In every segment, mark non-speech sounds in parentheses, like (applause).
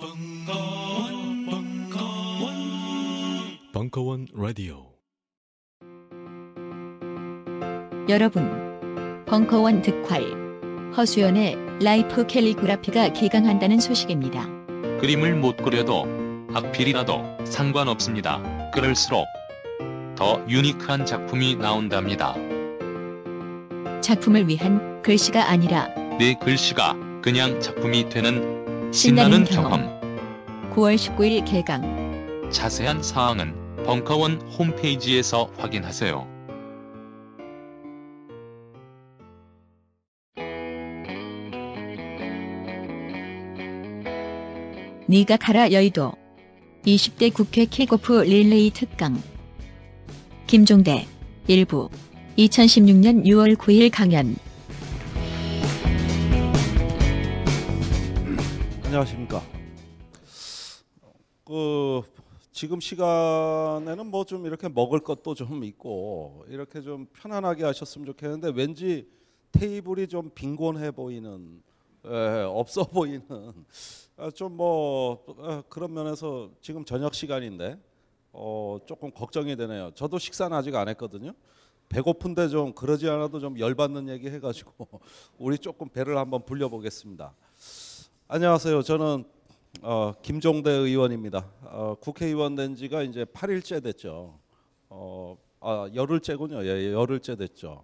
벙커원, 벙커원, 벙커원 라디오. 여러분, 벙커원 특활 허수연의 라이프 캘리그라피가 개강한다는 소식입니다. 그림을 못 그려도 악필이라도 상관없습니다. 그럴수록 더 유니크한 작품이 나온답니다. 작품을 위한 글씨가 아니라 내 글씨가 그냥 작품이 되는 신나는 경험 9월 19일 개강 자세한 사항은 벙커원 홈페이지에서 확인하세요. 네가 가라 여의도 20대 국회 킥오프 릴레이 특강 김종대 일부 2016년 6월 9일 강연 안녕하십니까. 그 지금 시간에는 뭐 좀 이렇게 먹을 것도 좀 있고 이렇게 좀 편안하게 하셨으면 좋겠는데 왠지 테이블이 좀 빈곤해 보이는 에, 없어 보이는 아, 좀뭐 아, 그런 면에서 지금 저녁 시간인데 어, 조금 걱정이 되네요. 저도 식사는 아직 안 했거든요. 배고픈데 좀 그러지 않아도 좀 열받는 얘기 해가지고 (laughs) 우리 조금 배를 한번 불려보겠습니다. 안녕하세요. 저는 어, 김종대 의원입니다. 어, 국회의원 된 지가 이제 8일째 됐죠. 어, 아, 열흘째군요. 예, 예 열흘째 됐죠.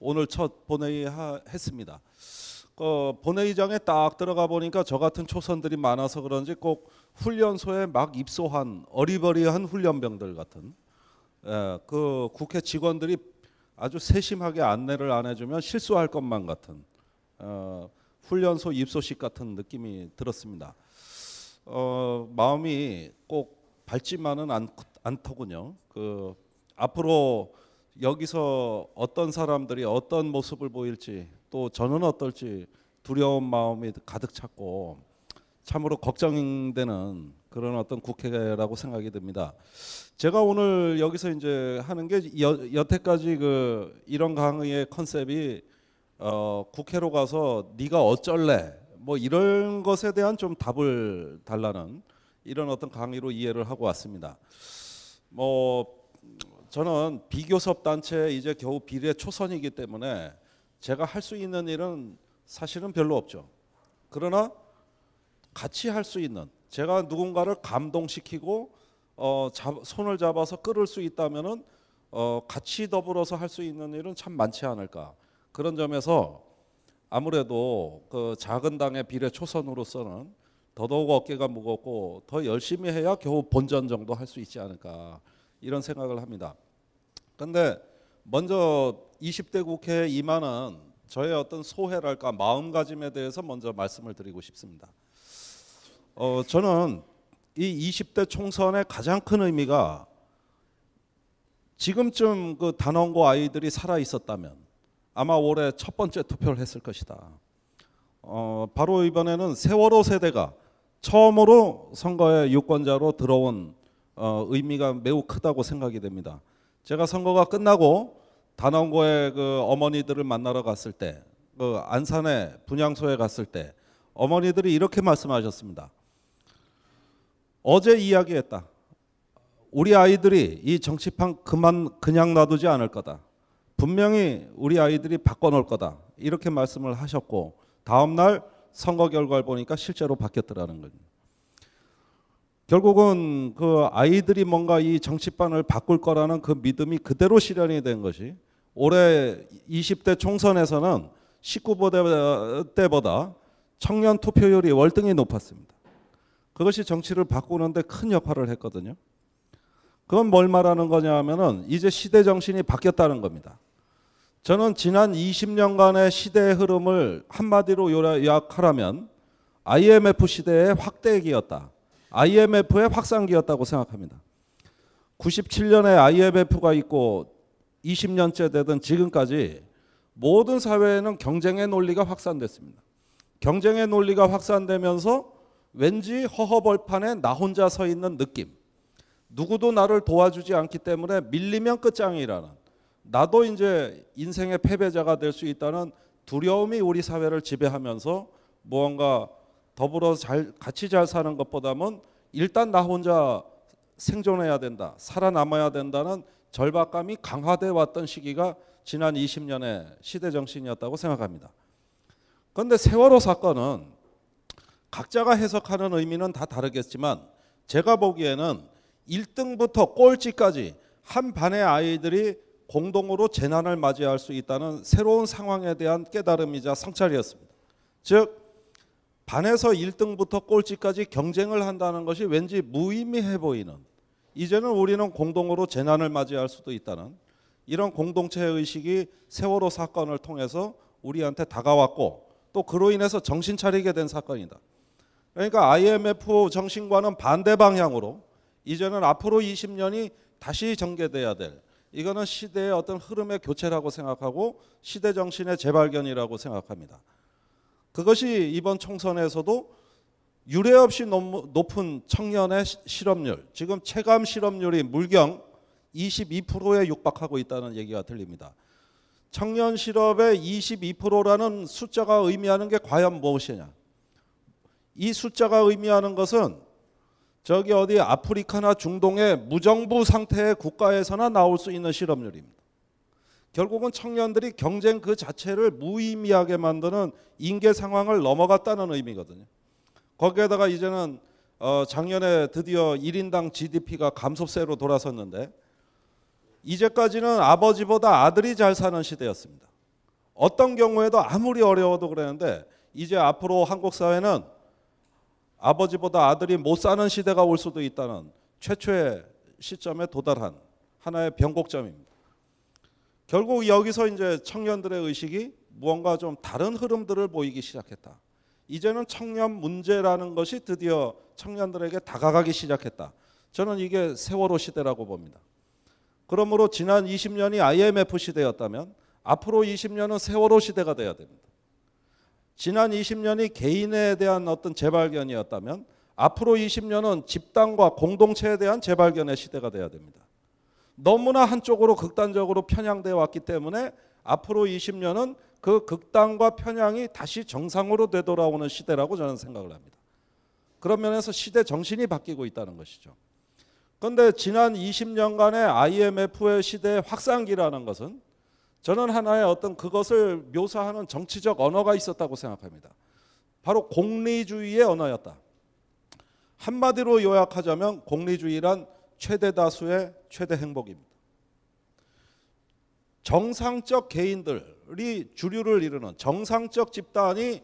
오늘 첫 본회의 하, 했습니다. 어, 본회의장에 딱 들어가 보니까 저 같은 초선들이 많아서 그런지 꼭 훈련소에 막 입소한 어리버리한 훈련병들 같은 예, 그 국회 직원들이 아주 세심하게 안내를 안 해주면 실수할 것만 같은 어, 훈련소 입소식 같은 느낌이 들었습니다. 어, 마음이 꼭 밝지만은 않, 않더군요. 그 앞으로 여기서 어떤 사람들이 어떤 모습을 보일지 또 저는 어떨지 두려운 마음이 가득 찼고 참으로 걱정되는 그런 어떤 국회라고 생각이 듭니다. 제가 오늘 여기서 이제 하는 게 여, 여태까지 그 이런 강의의 컨셉이 어, 국회로 가서 네가 어쩔래 뭐 이런 것에 대한 좀 답을 달라는 이런 어떤 강의로 이해를 하고 왔습니다. 뭐 저는 비교섭 단체 이제 겨우 비례 초선이기 때문에 제가 할 수 있는 일은 사실은 별로 없죠. 그러나 같이 할 수 있는 제가 누군가를 감동시키고 어, 잡, 손을 잡아서 끌을 수 있다면은 어, 같이 더불어서 할 수 있는 일은 참 많지 않을까. 그런 점에서 아무래도 그 작은 당의 비례 초선으로서는 더더욱 어깨가 무겁고 더 열심히 해야 겨우 본전 정도 할 수 있지 않을까 이런 생각을 합니다. 근데 먼저 20대 국회 임하는 저의 어떤 소회랄까 마음가짐에 대해서 먼저 말씀을 드리고 싶습니다. 어, 저는 이 20대 총선의 가장 큰 의미가 지금쯤 그 단원고 아이들이 살아 있었다면 아마 올해 첫 번째 투표를 했을 것이다. 어, 바로 이번에는 세월호 세대가 처음으로 선거의 유권자로 들어온 어, 의미가 매우 크다고 생각이 됩니다. 제가 선거가 끝나고 단원고의 그 어머니들을 만나러 갔을 때, 그 안산의 분향소에 갔을 때 어머니들이 이렇게 말씀하셨습니다. 어제 이야기했다. 우리 아이들이 이 정치판 그만 그냥 놔두지 않을 거다. 분명히 우리 아이들이 바꿔놓을 거다 이렇게 말씀을 하셨고 다음 날 선거 결과를 보니까 실제로 바뀌었더라는 거죠. 결국은 그 아이들이 뭔가 이 정치판을 바꿀 거라는 그 믿음이 그대로 실현이 된 것이 올해 20대 총선에서는 19대 때보다 청년 투표율이 월등히 높았습니다. 그것이 정치를 바꾸는데 큰 역할을 했거든요. 그건 뭘 말하는 거냐 하면은 이제 시대 정신이 바뀌었다는 겁니다. 저는 지난 20년간의 시대의 흐름을 한마디로 요약하라면 IMF 시대의 확대기였다. IMF의 확산기였다고 생각합니다. 97년에 IMF가 있고 20년째 되던 지금까지 모든 사회에는 경쟁의 논리가 확산됐습니다. 경쟁의 논리가 확산되면서 왠지 허허벌판에 나 혼자 서 있는 느낌. 누구도 나를 도와주지 않기 때문에 밀리면 끝장이라는 나도 이제 인생의 패배자가 될 수 있다는 두려움이 우리 사회를 지배하면서 무언가 더불어 잘 같이 잘 사는 것보다는 일단 나 혼자 생존해야 된다, 살아남아야 된다는 절박감이 강화돼 왔던 시기가 지난 20년의 시대 정신이었다고 생각합니다. 그런데 세월호 사건은 각자가 해석하는 의미는 다 다르겠지만 제가 보기에는 1등부터 꼴찌까지 한 반의 아이들이 공동으로 재난을 맞이할 수 있다는 새로운 상황에 대한 깨달음이자 성찰이었습니다. 즉 반에서 1등부터 꼴찌까지 경쟁을 한다는 것이 왠지 무의미해 보이는 이제는 우리는 공동으로 재난을 맞이할 수도 있다는 이런 공동체 의식이 세월호 사건을 통해서 우리한테 다가왔고 또 그로 인해서 정신 차리게 된 사건이다. 그러니까 IMF 정신과는 반대 방향으로 이제는 앞으로 20년이 다시 전개돼야 될 이거는 시대의 어떤 흐름의 교체라고 생각하고 시대 정신의 재발견이라고 생각합니다. 그것이 이번 총선에서도 유례 없이 높은 청년의 실업률, 지금 체감 실업률이 물경 22%에 육박하고 있다는 얘기가 들립니다. 청년 실업의 22%라는 숫자가 의미하는 게 과연 무엇이냐? 이 숫자가 의미하는 것은 저기 어디 아프리카나 중동의 무정부 상태의 국가에서나 나올 수 있는 실업률입니다. 결국은 청년들이 경쟁 그 자체를 무의미하게 만드는 인계 상황을 넘어갔다는 의미거든요. 거기에다가 이제는 어 작년에 드디어 1인당 GDP가 감소세로 돌아섰는데 이제까지는 아버지보다 아들이 잘 사는 시대였습니다. 어떤 경우에도 아무리 어려워도 그랬는데 이제 앞으로 한국 사회는 아버지보다 아들이 못 사는 시대가 올 수도 있다는 최초의 시점에 도달한 하나의 변곡점입니다. 결국 여기서 이제 청년들의 의식이 무언가 좀 다른 흐름들을 보이기 시작했다. 이제는 청년 문제라는 것이 드디어 청년들에게 다가가기 시작했다. 저는 이게 세월호 시대라고 봅니다. 그러므로 지난 20년이 IMF 시대였다면 앞으로 20년은 세월호 시대가 돼야 됩니다. 지난 20년이 개인에 대한 어떤 재발견이었다면 앞으로 20년은 집단과 공동체에 대한 재발견의 시대가 돼야 됩니다. 너무나 한쪽으로 극단적으로 편향되어 왔기 때문에 앞으로 20년은 그 극단과 편향이 다시 정상으로 되돌아오는 시대라고 저는 생각을 합니다. 그런 면에서 시대 정신이 바뀌고 있다는 것이죠. 그런데 지난 20년간의 IMF의 시대 확산기라는 것은 저는 하나의 어떤 그것을 묘사하는 정치적 언어가 있었다고 생각합니다. 바로 공리주의의 언어였다. 한마디로 요약하자면 공리주의란 최대 다수의 최대 행복입니다. 정상적 개인들이 주류를 이루는 정상적 집단이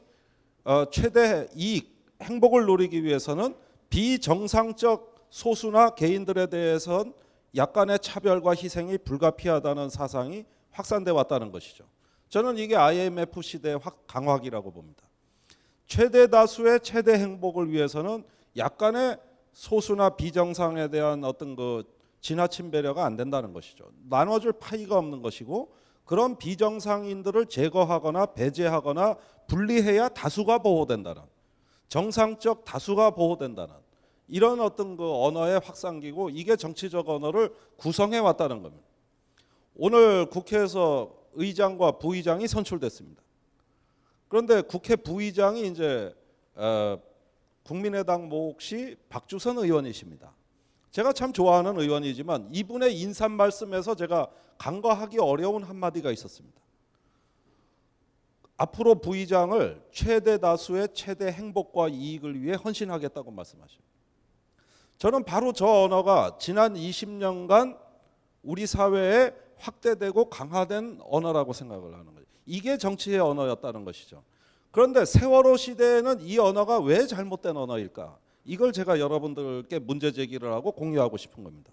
어, 최대 이익, 행복을 누리기 위해서는 비정상적 소수나 개인들에 대해선 약간의 차별과 희생이 불가피하다는 사상이 확산돼 왔다는 것이죠. 저는 이게 IMF 시대의 강화기라고 봅니다. 최대 다수의 최대 행복을 위해서는 약간의 소수나 비정상에 대한 어떤 그 지나친 배려가 안 된다는 것이죠. 나눠줄 파이가 없는 것이고 그런 비정상인들을 제거하거나 배제하거나 분리해야 다수가 보호된다는 정상적 다수가 보호된다는 이런 어떤 그 언어의 확산기고 이게 정치적 언어를 구성해 왔다는 겁니다. 오늘 국회에서 의장과 부의장이 선출됐습니다. 그런데 국회 부의장이 이제 어, 국민의당 몫이 박주선 의원이십니다. 제가 참 좋아하는 의원이지만 이분의 인사 말씀에서 제가 간과하기 어려운 한마디가 있었습니다. 앞으로 부의장을 최대 다수의 최대 행복과 이익을 위해 헌신하겠다고 말씀하십니다. 저는 바로 저 언어가 지난 20년간 우리 사회의 확대되고 강화된 언어라고 생각을 하는 거죠. 이게 정치의 언어였다는 것이죠. 그런데 세월호 시대에는 이 언어가 왜 잘못된 언어일까? 이걸 제가 여러분들께 문제 제기를 하고 공유하고 싶은 겁니다.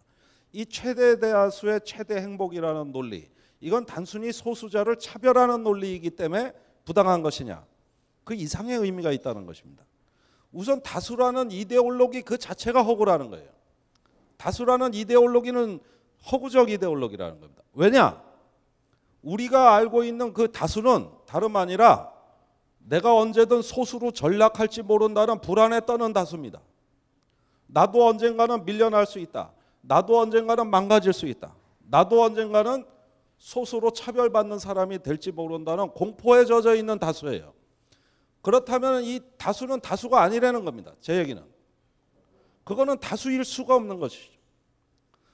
이 최대 대다수의 최대 행복이라는 논리, 이건 단순히 소수자를 차별하는 논리이기 때문에 부당한 것이냐? 그 이상의 의미가 있다는 것입니다. 우선 다수라는 이데올로기 그 자체가 허구라는 거예요. 다수라는 이데올로기는 허구적 이데올로기라는 겁니다. 왜냐? 우리가 알고 있는 그 다수는 다름 아니라 내가 언제든 소수로 전락할지 모른다는 불안에 떠는 다수입니다. 나도 언젠가는 밀려날 수 있다. 나도 언젠가는 망가질 수 있다. 나도 언젠가는 소수로 차별받는 사람이 될지 모른다는 공포에 젖어 있는 다수예요. 그렇다면 이 다수는 다수가 아니라는 겁니다. 제 얘기는. 그거는 다수일 수가 없는 것이죠.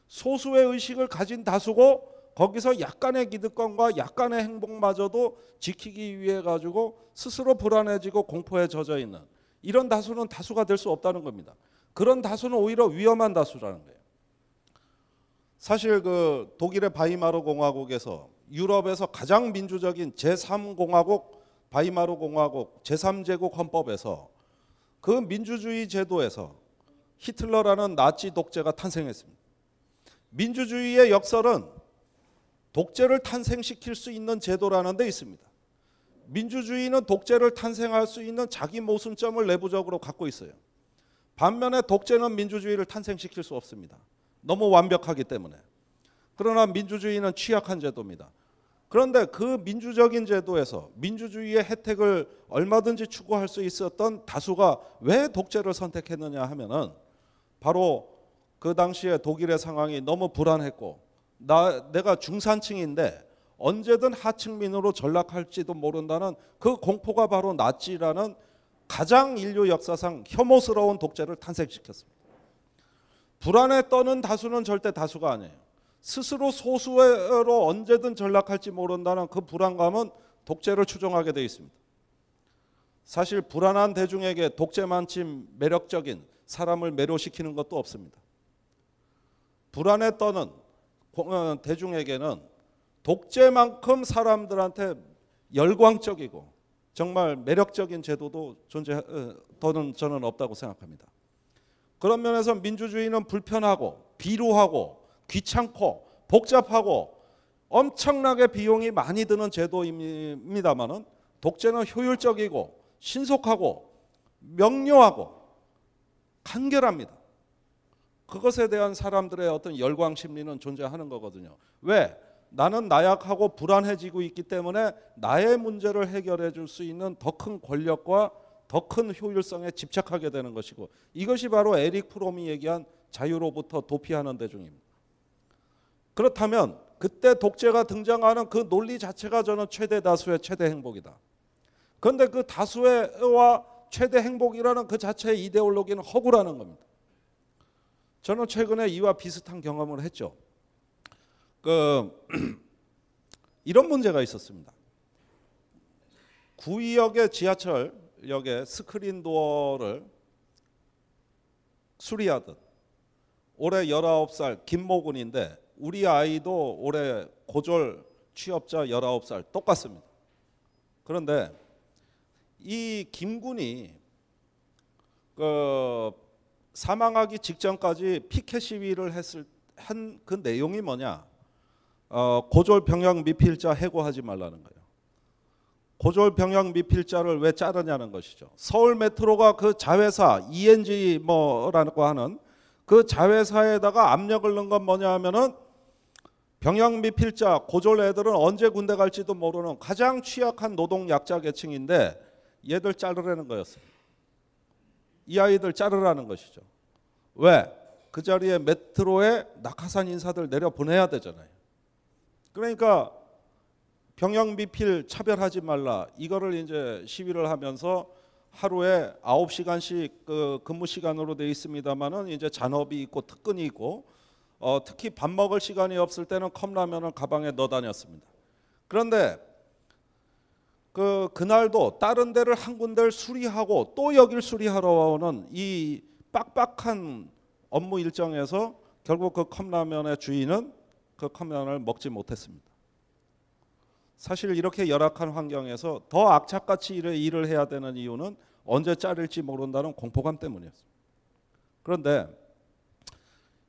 소수의 의식을 가진 다수고 거기서 약간의 기득권과 약간의 행복마저도 지키기 위해 가지고 스스로 불안해지고 공포에 젖어 있는 이런 다수는 다수가 될 수 없다는 겁니다. 그런 다수는 오히려 위험한 다수라는 거예요. 사실 그 독일의 바이마르 공화국에서 유럽에서 가장 민주적인 제3공화국 바이마르 공화국 제3제국 헌법에서 그 민주주의 제도에서 히틀러라는 나치 독재가 탄생했습니다. 민주주의의 역설은 독재를 탄생시킬 수 있는 제도라는 데 있습니다. 민주주의는 독재를 탄생할 수 있는 자기 모순점을 내부적으로 갖고 있어요. 반면에 독재는 민주주의를 탄생시킬 수 없습니다. 너무 완벽하기 때문에. 그러나 민주주의는 취약한 제도입니다. 그런데 그 민주적인 제도에서 민주주의의 혜택을 얼마든지 추구할 수 있었던 다수가 왜 독재를 선택했느냐 하면은 바로 그 당시에 독일의 상황이 너무 불안했고 나 내가 중산층인데 언제든 하층민으로 전락할지도 모른다는 그 공포가 바로 나치라는 가장 인류 역사상 혐오스러운 독재를 탄생시켰습니다. 불안에 떠는 다수는 절대 다수가 아니에요. 스스로 소수로 언제든 전락할지 모른다는 그 불안감은 독재를 추종하게 되어 있습니다. 사실 불안한 대중에게 독재만침 매력적인 사람을 매료시키는 것도 없습니다. 불안에 떠는 어, 대중에게는 독재만큼 사람들한테 열광적이고 정말 매력적인 제도도 존재 어, 더는 저는 없다고 생각합니다. 그런 면에서 민주주의는 불편하고 비루하고 귀찮고 복잡하고 엄청나게 비용이 많이 드는 제도입니다만은 독재는 효율적이고 신속하고 명료하고 간결합니다. 그것에 대한 사람들의 어떤 열광 심리는 존재하는 거거든요. 왜? 나는 나약하고 불안해지고 있기 때문에 나의 문제를 해결해 줄 수 있는 더 큰 권력과 더 큰 효율성에 집착하게 되는 것이고 이것이 바로 에릭 프롬이 얘기한 자유로부터 도피하는 대중입니다. 그렇다면 그때 독재가 등장하는 그 논리 자체가 저는 최대 다수의 최대 행복이다. 그런데 그 다수의와 최대 행복이라는 그 자체의 이데올로기는 허구라는 겁니다. 저는 최근에 이와 비슷한 경험을 했죠. 그 (clears throat) 이런 문제가 있었습니다. 구의역의 지하철역에 스크린 도어를 수리하듯 올해 19살 김모군인데 우리 아이도 올해 고졸 취업자 19살 똑같습니다. 그런데 이 김군이 그 사망하기 직전까지 피켓 시위를 했을 한 그 내용이 뭐냐? 어, 고졸 병역 미필자 해고하지 말라는 거예요. 고졸 병역 미필자를 왜 자르냐는 것이죠. 서울 메트로가 그 자회사 ENG 뭐라고 하는 그 자회사에다가 압력을 넣은 건 뭐냐 하면은 병역 미필자 고졸 애들은 언제 군대 갈지도 모르는 가장 취약한 노동 약자 계층인데 얘들 자르라는 거였어요. 이 아이들 자르라는 것이죠. 왜? 그 자리에 메트로에 낙하산 인사들 내려 보내야 되잖아요. 그러니까 병영 비필 차별하지 말라. 이거를 이제 시위를 하면서 하루에 9시간씩 그 근무 시간으로 돼 있습니다만은 이제 잔업이 있고 특근이 있고 어 특히 밥 먹을 시간이 없을 때는 컵라면을 가방에 넣어 다녔습니다. 그런데 그 그날도 다른 데를 한 군데를 수리하고 또 여길 수리하러 오는 이 빡빡한 업무 일정에서 결국 그 컵라면의 주인은 그 컵라면을 먹지 못했습니다. 사실 이렇게 열악한 환경에서 더 악착같이 일을, 일을 해야 되는 이유는 언제 자를지 모른다는 공포감 때문이었습니다. 그런데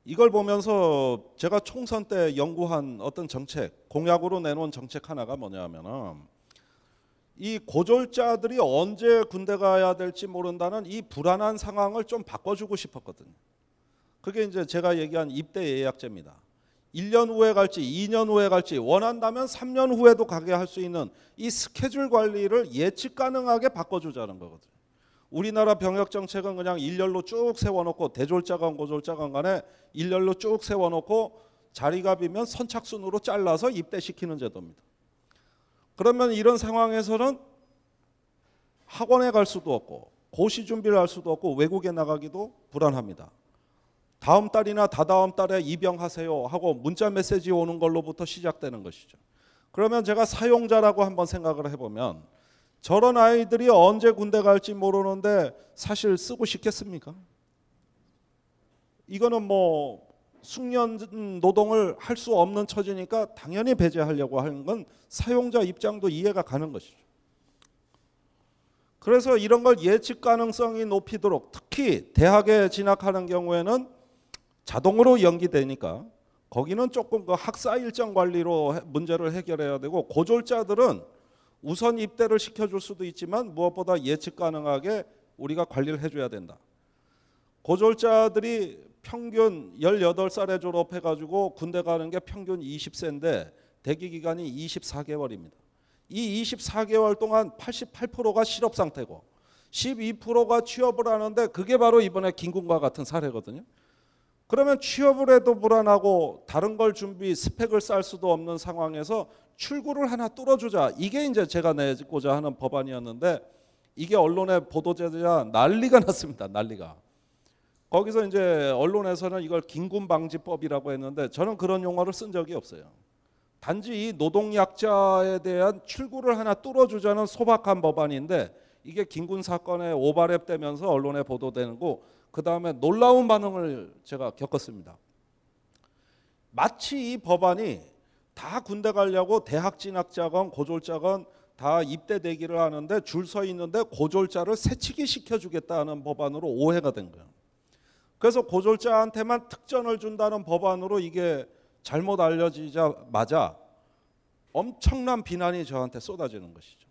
이걸 보면서 제가 총선 때 연구한 어떤 정책, 공약으로 내놓은 정책 하나가 뭐냐면은 이 고졸자들이 언제 군대 가야 될지 모른다는 이 불안한 상황을 좀 바꿔주고 싶었거든요. 그게 이제 제가 얘기한 입대 예약제입니다. 1년 후에 갈지 2년 후에 갈지 원한다면 3년 후에도 가게 할 수 있는 이 스케줄 관리를 예측 가능하게 바꿔주자는 거거든요. 우리나라 병역 정책은 그냥 일렬로 쭉 세워놓고 대졸자간 고졸자간 간에 일렬로 쭉 세워놓고 자리가 비면 선착순으로 잘라서 입대시키는 제도입니다. 그러면 이런 상황에서는 학원에 갈 수도 없고 고시 준비를 할 수도 없고 외국에 나가기도 불안합니다. 다음 달이나 다다음 달에 입영하세요 하고 문자 메시지 오는 걸로부터 시작되는 것이죠. 그러면 제가 사용자라고 한번 생각을 해보면 저런 아이들이 언제 군대 갈지 모르는데 사실 쓰고 싶겠습니까? 이거는 뭐 숙련 노동을 할 수 없는 처지니까 당연히 배제하려고 하는 건 사용자 입장도 이해가 가는 것이죠. 그래서 이런 걸 예측 가능성이 높이도록 특히 대학에 진학하는 경우에는 자동으로 연기되니까 거기는 조금 그 학사 일정 관리로 문제를 해결해야 되고 고졸자들은 우선 입대를 시켜줄 수도 있지만 무엇보다 예측 가능하게 우리가 관리를 해줘야 된다. 고졸자들이 평균 18살에 졸업해 가지고 군대 가는 게 평균 20세인데 대기 기간이 24개월입니다. 이 24개월 동안 88%가 실업 상태고 12%가 취업을 하는데 그게 바로 이번에 김군과 같은 사례거든요. 그러면 취업을 해도 불안하고 다른 걸 준비 스펙을 쌓 수도 없는 상황에서 출구를 하나 뚫어주자 이게 이제 제가 내고자 하는 법안이었는데 이게 언론에 보도되자 난리가 났습니다 난리가 거기서 이제 언론에서는 이걸 긴급방지법이라고 했는데 저는 그런 용어를 쓴 적이 없어요. 단지 이 노동약자에 대한 출구를 하나 뚫어주자는 소박한 법안인데 이게 긴군 사건에 오바랩되면서 언론에 보도되는 거그 다음에 놀라운 반응을 제가 겪었습니다. 마치 이 법안이 다 군대 가려고 대학 진학자건 고졸자건 다 입대 대기를 하는데 줄 서 있는데 고졸자를 새치기 시켜주겠다는 법안으로 오해가 된 거예요. 그래서 고졸자한테만 특전을 준다는 법안으로 이게 잘못 알려지자마자 엄청난 비난이 저한테 쏟아지는 것이죠.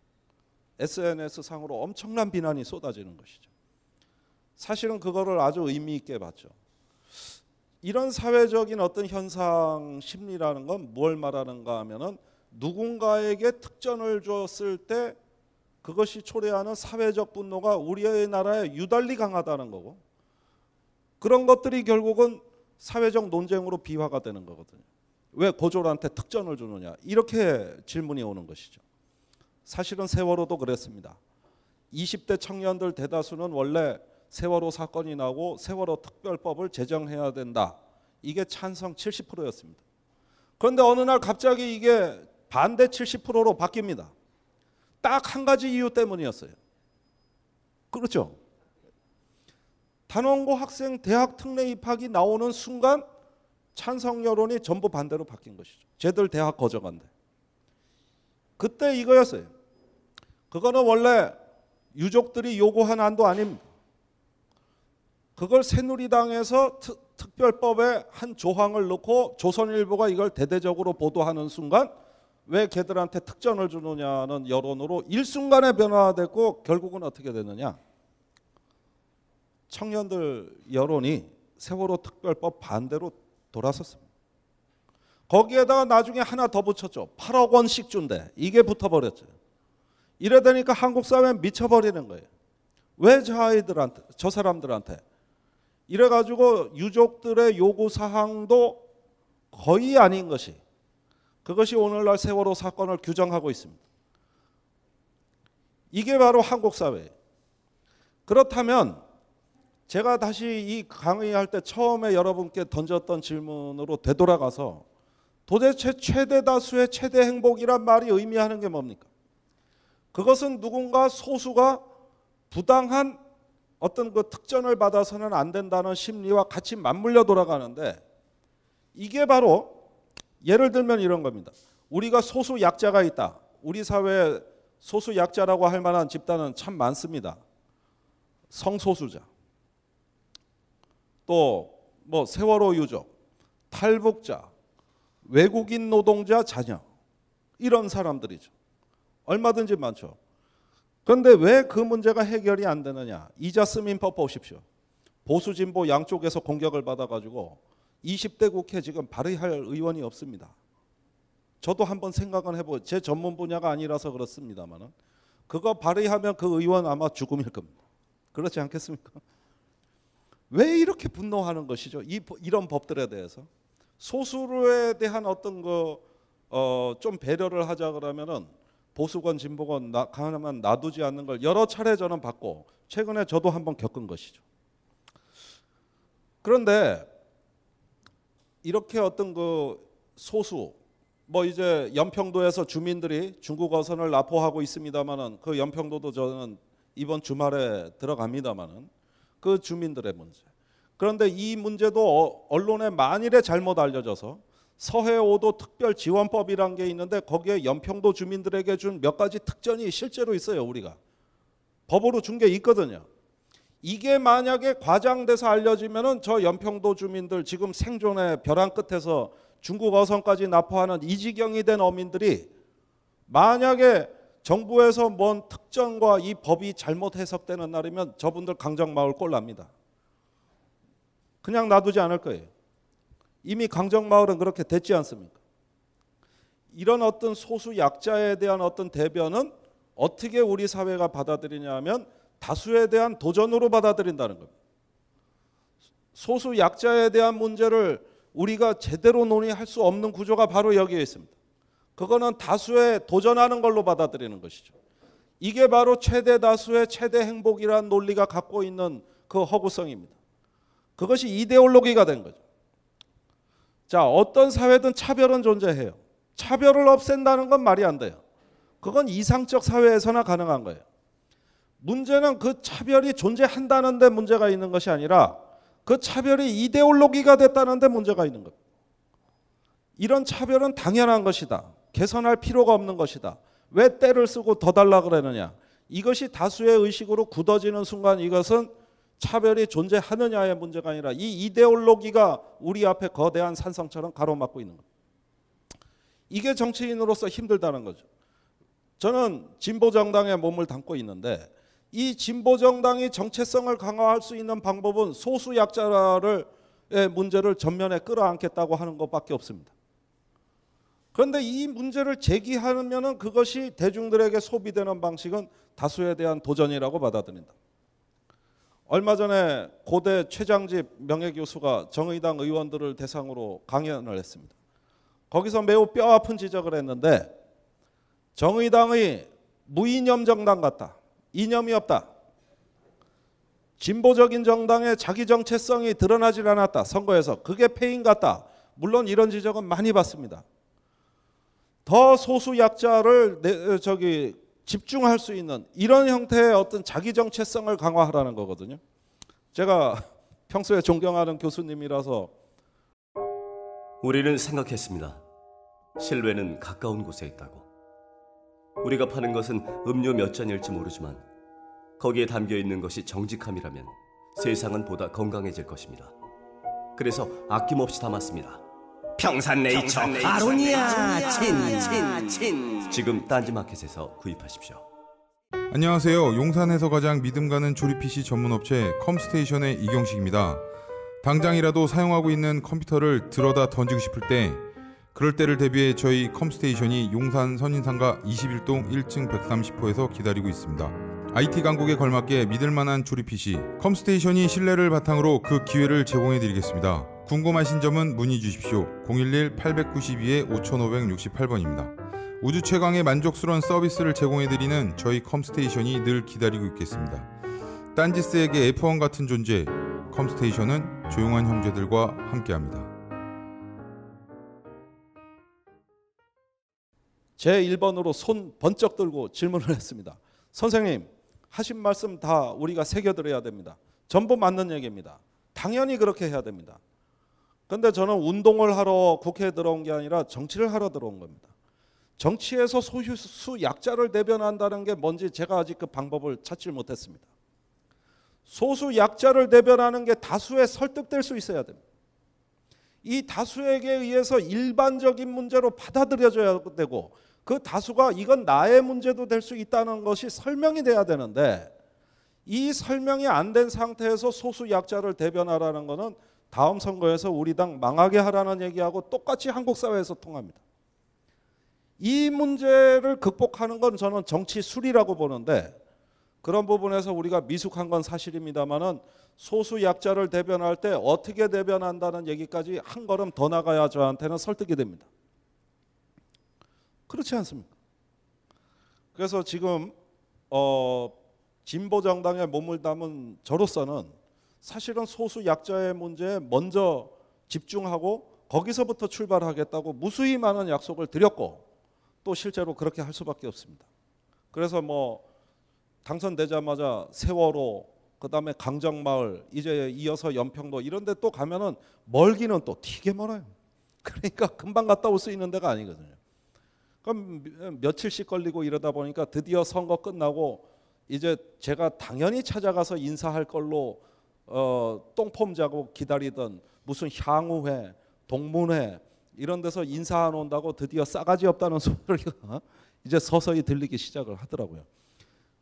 SNS 상으로 엄청난 비난이 쏟아지는 것이죠. 사실은 그거를 아주 의미 있게 봤죠. 이런 사회적인 어떤 현상 심리라는 건 뭘 말하는가 하면은 누군가에게 특전을 줬을 때 그것이 초래하는 사회적 분노가 우리의 나라에 유달리 강하다는 거고 그런 것들이 결국은 사회적 논쟁으로 비화가 되는 거거든요. 왜 고졸한테 특전을 주느냐 이렇게 질문이 오는 것이죠. 사실은 세월호도 그랬습니다. 20대 청년들 대다수는 원래 세월호 사건이 나고 세월호 특별법을 제정해야 된다. 이게 찬성 70%였습니다. 그런데 어느 날 갑자기 이게 반대 70%로 바뀝니다. 딱 한 가지 이유 때문이었어요. 그렇죠? 단원고 학생 대학 특례 입학이 나오는 순간 찬성 여론이 전부 반대로 바뀐 것이죠. 쟤들 대학 거저간대. 그때 이거였어요. 그거는 원래 유족들이 요구한 안도 아닙 그걸 새누리당에서 특, 특별법에 한 조항을 넣고 조선일보가 이걸 대대적으로 보도하는 순간 왜 걔들한테 특전을 주느냐는 여론으로 일순간에 변화됐고 결국은 어떻게 되느냐. 청년들 여론이 세월호 특별법 반대로 돌아섰습니다. 거기에다가 나중에 하나 더 붙였죠. 8억 원씩 준대. 이게 붙어버렸죠. 이러다니까 한국 사회 미쳐버리는 거예요. 왜 저 아이들한테, 저 사람들한테. 이래가지고 유족들의 요구 사항도 거의 아닌 것이 그것이 오늘날 세월호 사건을 규정하고 있습니다. 이게 바로 한국 사회 그렇다면 제가 다시 이 강의할 때 처음에 여러분께 던졌던 질문으로 되돌아가서 도대체 최대 다수의 최대 행복이란 말이 의미하는 게 뭡니까? 그것은 누군가 소수가 부당한 어떤 그 특전을 받아서는 안 된다는 심리와 같이 맞물려 돌아가는데 이게 바로 예를 들면 이런 겁니다. 우리가 소수 약자가 있다. 우리 사회에 소수 약자라고 할 만한 집단은 참 많습니다. 성소수자. 또뭐 세월호 유족, 탈북자, 외국인 노동자 자녀 이런 사람들이죠. 얼마든지 많죠. 그런데 왜 그 문제가 해결이 안 되느냐? 이자스민법 보십시오. 보수 진보 양쪽에서 공격을 받아가지고 20대 국회 지금 발의할 의원이 없습니다. 저도 한번 생각을 해보. 제 전문 분야가 아니라서 그렇습니다만은 그거 발의하면 그 의원 아마 죽음일 겁니다. 그렇지 않겠습니까? 왜 이렇게 분노하는 것이죠? 이, 이런 법들에 대해서 소수에 대한 어떤 거좀 어, 배려를 하자 그러면은 보수건 진보건 나, 하나 놔두지 않는 걸 여러 차례 저는 봤고 최근에 저도 한번 겪은 것이죠. 그런데 이렇게 어떤 그 소수 뭐 이제 연평도에서 주민들이 중국 어선을 납포하고 있습니다만은 그 연평도도 저는 이번 주말에 들어갑니다만은 그 주민들의 문제. 그런데 이 문제도 어, 언론에 만일에 잘못 알려져서 서해오도 특별 지원법이란 게 있는데 거기에 연평도 주민들에게 준 몇 가지 특전이 실제로 있어요 우리가 법으로 준 게 있거든요. 이게 만약에 과장돼서 알려지면은 저 연평도 주민들 지금 생존의 벼랑 끝에서 중국 어선까지 납포하는 이지경이 된 어민들이 만약에 정부에서 뭔 특정과 이 법이 잘못 해석되는 날이면 저분들 강정마을 꼴납니다. 그냥 놔두지 않을 거예요. 이미 강정마을은 그렇게 됐지 않습니까? 이런 어떤 소수 약자에 대한 어떤 대변은 어떻게 우리 사회가 받아들이냐면 다수에 대한 도전으로 받아들인다는 겁니다. 소수 약자에 대한 문제를 우리가 제대로 논의할 수 없는 구조가 바로 여기에 있습니다. 그거는 다수의 도전하는 걸로 받아들이는 것이죠. 이게 바로 최대 다수의 최대 행복이란 논리가 갖고 있는 그 허구성입니다. 그것이 이데올로기가 된 거죠. 자, 어떤 사회든 차별은 존재해요. 차별을 없앤다는 건 말이 안 돼요. 그건 이상적 사회에서나 가능한 거예요. 문제는 그 차별이 존재한다는데 문제가 있는 것이 아니라 그 차별이 이데올로기가 됐다는데 문제가 있는 겁니다. 이런 차별은 당연한 것이다. 개선할 필요가 없는 것이다. 왜 때를 쓰고 더 달라 그러느냐? 이것이 다수의 의식으로 굳어지는 순간 이것은 차별이 존재하느냐의 문제가 아니라 이 이데올로기가 우리 앞에 거대한 산성처럼 가로막고 있는 겁 이게 정치인으로서 힘들다는 거죠. 저는 진보 정당에 몸을 담고 있는데 이 진보 정당이 정체성을 강화할 수 있는 방법은 소수 약자를 문제를 전면에 끌어안겠다고 하는 것밖에 없습니다. 그런데 이 문제를 제기하면 그것이 대중들에게 소비되는 방식은 다수에 대한 도전이라고 받아들인다. 얼마 전에 고대 최장집 명예교수가 정의당 의원들을 대상으로 강연을 했습니다. 거기서 매우 뼈아픈 지적을 했는데 정의당의 무이념 정당 같다. 이념이 없다. 진보적인 정당의 자기 정체성이 드러나질 않았다. 선거에서 그게 패인 같다. 물론 이런 지적은 많이 받습니다. 더 소수 약자를 내, 어, 저기 집중할 수 있는 이런 형태의 어떤 자기 정체성을 강화하라는 거거든요. 제가 (laughs) 평소에 존경하는 교수님이라서 우리는 생각했습니다. 실외는 가까운 곳에 있다고. 우리가 파는 것은 음료 몇 잔일지 모르지만 거기에 담겨 있는 것이 정직함이라면 세상은 보다 건강해질 것입니다. 그래서 아낌없이 담았습니다. 평산네이처, 평산네이처 아로니아 친친친 지금 딴지마켓에서 구입하십시오. 안녕하세요. 용산에서 가장 믿음 가는 조립 PC 전문 업체 컴스테이션의 이경식입니다. 당장이라도 사용하고 있는 컴퓨터를 들어다 던지고 싶을 때 그럴 때를 대비해 저희 컴스테이션이 용산 선인상가 21동 1층 130호에서 기다리고 있습니다. IT 강국에 걸맞게 믿을 만한 조립 PC 컴스테이션이 신뢰를 바탕으로 그 기회를 제공해 드리겠습니다. 궁금하신 점은 문의 주십시오. 011-892-5568번입니다. 우주 최강의 만족스러운 서비스를 제공해드리는 저희 컴스테이션이 늘 기다리고 있겠습니다. 딴지스에게 F1 같은 존재, 컴스테이션은 조용한 형제들과 함께합니다. 제 1번으로 손 번쩍 들고 질문을 했습니다. 선생님, 하신 말씀 다 우리가 새겨들어야 됩니다. 전부 맞는 얘기입니다. 당연히 그렇게 해야 됩니다. 근데 저는 운동을 하러 국회에 들어온 게 아니라 정치를 하러 들어온 겁니다. 정치에서 소수 약자를 대변한다는 게 뭔지 제가 아직 그 방법을 찾지 못했습니다. 소수 약자를 대변하는 게 다수에 설득될 수 있어야 됩니다. 이 다수에게 의해서 일반적인 문제로 받아들여져야 되고 그 다수가 이건 나의 문제도 될 수 있다는 것이 설명이 돼야 되는데 이 설명이 안 된 상태에서 소수 약자를 대변하라는 것은 다음 선거에서 우리 당 망하게 하라는 얘기하고 똑같이 한국 사회에서 통합니다. 이 문제를 극복하는 건 저는 정치 술이라고 보는데 그런 부분에서 우리가 미숙한 건 사실입니다만은 소수 약자를 대변할 때 어떻게 대변한다는 얘기까지 한 걸음 더 나가야 저한테는 설득이 됩니다. 그렇지 않습니까? 그래서 지금 어 진보 정당에 몸을 담은 저로서는 사실은 소수 약자의 문제에 먼저 집중하고 거기서부터 출발하겠다고 무수히 많은 약속을 드렸고 또 실제로 그렇게 할 수밖에 없습니다. 그래서 뭐 당선되자마자 세월호 그다음에 강정마을 이제 이어서 연평도 이런 데 또 가면은 멀기는 또 튀게 멀어요. (laughs) 그러니까 금방 갔다 올 수 있는 데가 아니거든요. 그럼 며칠씩 걸리고 이러다 보니까 드디어 선거 끝나고 이제 제가 당연히 찾아가서 인사할 걸로 어, 똥폼 자고 기다리던 무슨 향후회, 동문회 이런 데서 인사 안 온다고 드디어 싸가지 없다는 (laughs) 소리가 어? 이제 서서히 들리기 시작을 하더라고요.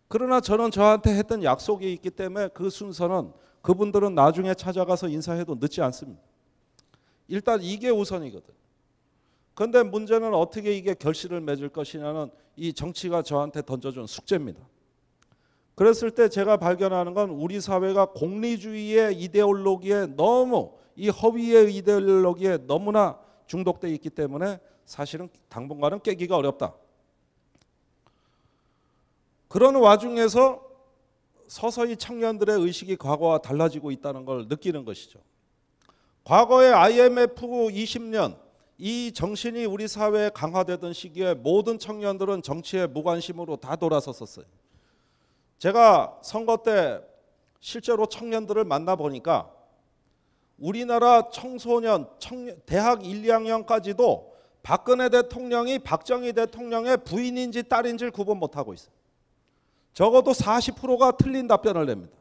그러나 저는 저한테 했던 약속이 있기 때문에 그 순서는 그분들은 나중에 찾아가서 인사해도 늦지 않습니다. 일단 이게 우선이거든. 그런데 문제는 어떻게 이게 결실을 맺을 것이냐는 이 정치가 저한테 던져준 숙제입니다. 그랬을 때 제가 발견하는 건 우리 사회가 공리주의의 이데올로기에 너무 이 허위의 이데올로기에 너무나 중독돼 있기 때문에 사실은 당분간은 깨기가 어렵다. 그런 와중에서 서서히 청년들의 의식이 과거와 달라지고 있다는 걸 느끼는 것이죠. 과거의 IMF 20년 이 정신이 우리 사회에 강화되던 시기에 모든 청년들은 정치에 무관심으로 다 돌아섰었어요. 제가 선거 때 실제로 청년들을 만나 보니까 우리나라 청소년, 청년, 대학 1, 2학년까지도 박근혜 대통령이 박정희 대통령의 부인인지 딸인지를 구분 못하고 있어요. 적어도 40%가 틀린 답변을 냅니다.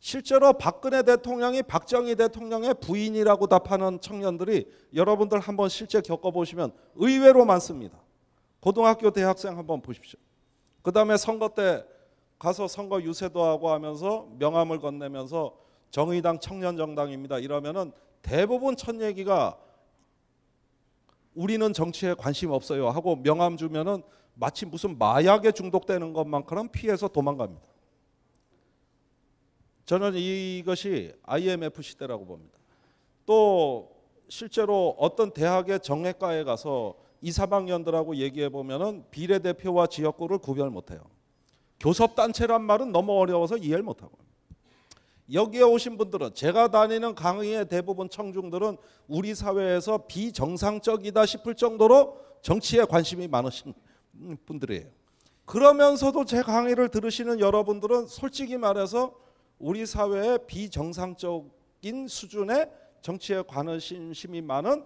실제로 박근혜 대통령이 박정희 대통령의 부인이라고 답하는 청년들이 여러분들 한번 실제 겪어보시면 의외로 많습니다. 고등학교 대학생 한번 보십시오. 그 다음에 선거 때 가서 선거 유세도 하고 하면서 명함을 건네면서 정의당 청년 정당입니다. 이러면은 대부분 첫 얘기가 우리는 정치에 관심 없어요 하고 명함 주면은 마치 무슨 마약에 중독되는 것만큼은 피해서 도망갑니다. 저는 이것이 IMF 시대라고 봅니다. 또 실제로 어떤 대학의 정외과에 가서 이사방년들하고 얘기해 보면은 비례대표와 지역구를 구별 못 해요. 교섭단체란 말은 너무 어려워서 이해를 못하고 여기에 오신 분들은 제가 다니는 강의의 대부분 청중들은 우리 사회에서 비정상적이다 싶을 정도로 정치에 관심이 많으신 (laughs) 분들이에요. 그러면서도 제 강의를 들으시는 여러분들은 솔직히 말해서 우리 사회의 비정상적인 수준의 정치에 관심이 많은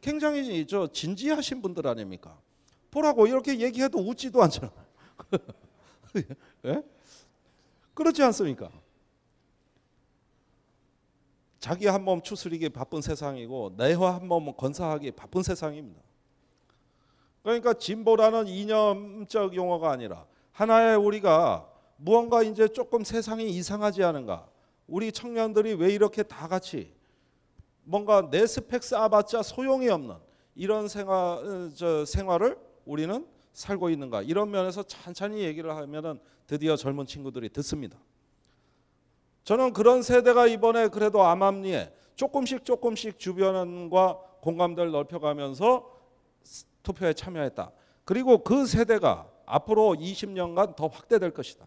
굉장히 진지하신 분들 아닙니까? 보라고 이렇게 얘기해도 웃지도 않잖아요. (laughs) (laughs) 예? 그렇지 않습니까? 자기 한몸 추스리기 바쁜 세상이고 내화 한몸 건사하기 바쁜 세상입니다. 그러니까 진보라는 이념적 용어가 아니라 하나의 우리가 무언가 이제 조금 세상이 이상하지 않은가? 우리 청년들이 왜 이렇게 다 같이 뭔가 내 스펙 쌓아봤자 소용이 없는 이런 생활 어, 저 생활을 우리는 살고 있는가 이런 면에서 천천히 얘기를 하면은 드디어 젊은 친구들이 듣습니다. 저는 그런 세대가 이번에 그래도 암암리에 조금씩 조금씩 주변과 공감대를 넓혀가면서 투표에 참여했다. 그리고 그 세대가 앞으로 20년간 더 확대될 것이다.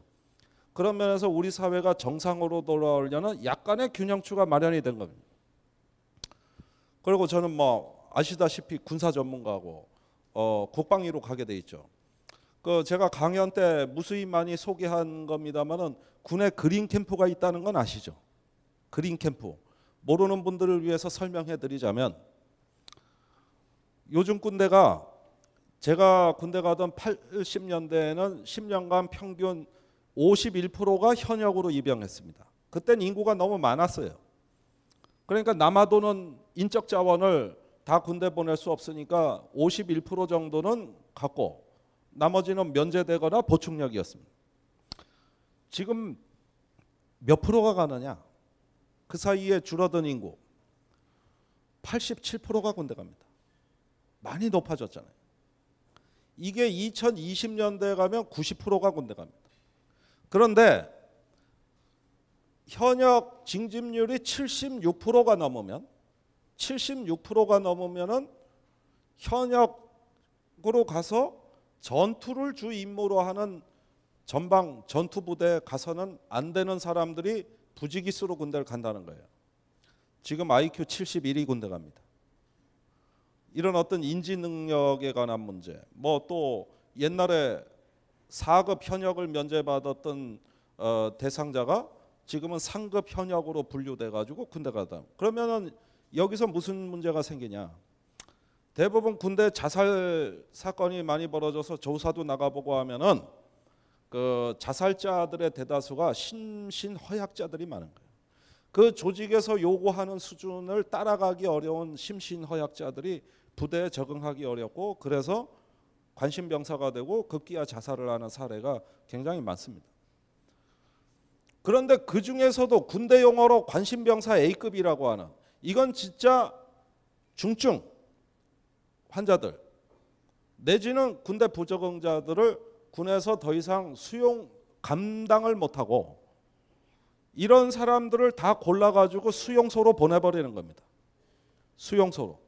그런 면에서 우리 사회가 정상으로 돌아오려는 약간의 균형추가 마련이 된 겁니다. 그리고 저는 뭐 아시다시피 군사 전문가고 어, 국방위로 가게 돼 있죠. 그 제가 강연 때 무수히 많이 소개한 겁니다만은 군에 그린 캠프가 있다는 건 아시죠? 그린 캠프 모르는 분들을 위해서 설명해 드리자면 요즘 군대가 제가 군대 가던 80년대에는 10년간 평균 51%가 현역으로 입영했습니다. 그땐 인구가 너무 많았어요. 그러니까 남아도는 인적 자원을 다 군대 보낼 수 없으니까 51% 정도는 갖고 나머지는 면제되거나 보충력이었습니다. 지금 몇 프로가 가느냐? 그 사이에 줄어든 인구 87%가 군대 갑니다. 많이 높아졌잖아요. 이게 2020년대에 가면 90%가 군대 갑니다. 그런데 현역 징집률이 76%가 넘으면 76%가 넘으면은 현역으로 가서 전투를 주 임무로 하는 전방 전투 부대에 가서는 안 되는 사람들이 부지기수로 군대를 간다는 거예요. 지금 IQ 71이 군대 갑니다. 이런 어떤 인지 능력에 관한 문제, 뭐 또 옛날에 4급 현역을 면제받았던 어, 대상자가 지금은 상급 현역으로 분류돼 가지고 군대 가다. 그러면은 여기서 무슨 문제가 생기냐? 대부분 군대 자살 사건이 많이 벌어져서 조사도 나가보고 하면은 그 자살자들의 대다수가 심신 허약자들이 많은 거예요. 그 조직에서 요구하는 수준을 따라가기 어려운 심신 허약자들이 부대에 적응하기 어렵고 그래서 관심병사가 되고 급기야 자살을 하는 사례가 굉장히 많습니다. 그런데 그 중에서도 군대 용어로 관심병사 A급이라고 하는 이건 진짜 중증 환자들 내지는 군대 부적응자들을 군에서 더 이상 수용 감당을 못하고 이런 사람들을 다 골라가지고 수용소로 보내버리는 겁니다. 수용소로.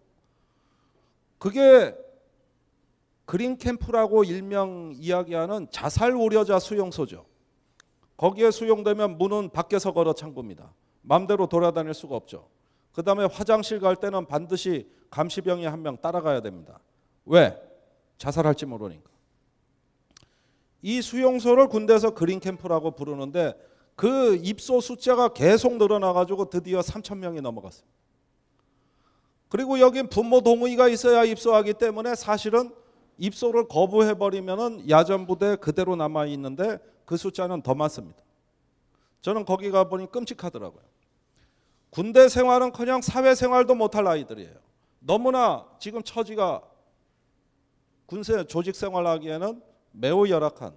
그게 그린캠프라고 일명 이야기하는 자살 우려자 수용소죠. 거기에 수용되면 문은 밖에서 걸어 잠굽니다. 맘대로 돌아다닐 수가 없죠. 그 다음에 화장실 갈 때는 반드시 감시병이 한 명 따라가야 됩니다. 왜? 자살할지 모르니까. 이 수용소를 군대에서 그린 캠프라고 부르는데 그 입소 숫자가 계속 늘어나가지고 드디어 3천 명이 넘어갔습니다. 그리고 여긴 부모 동의가 있어야 입소하기 때문에 사실은 입소를 거부해 버리면은 야전 부대 그대로 남아 있는데 그 숫자는 더 많습니다. 저는 거기 가 보니 끔찍하더라고요. 군대 생활은 그냥 사회 생활도 못할 아이들이에요. 너무나 지금 처지가 군세 조직 생활하기에는 매우 열악한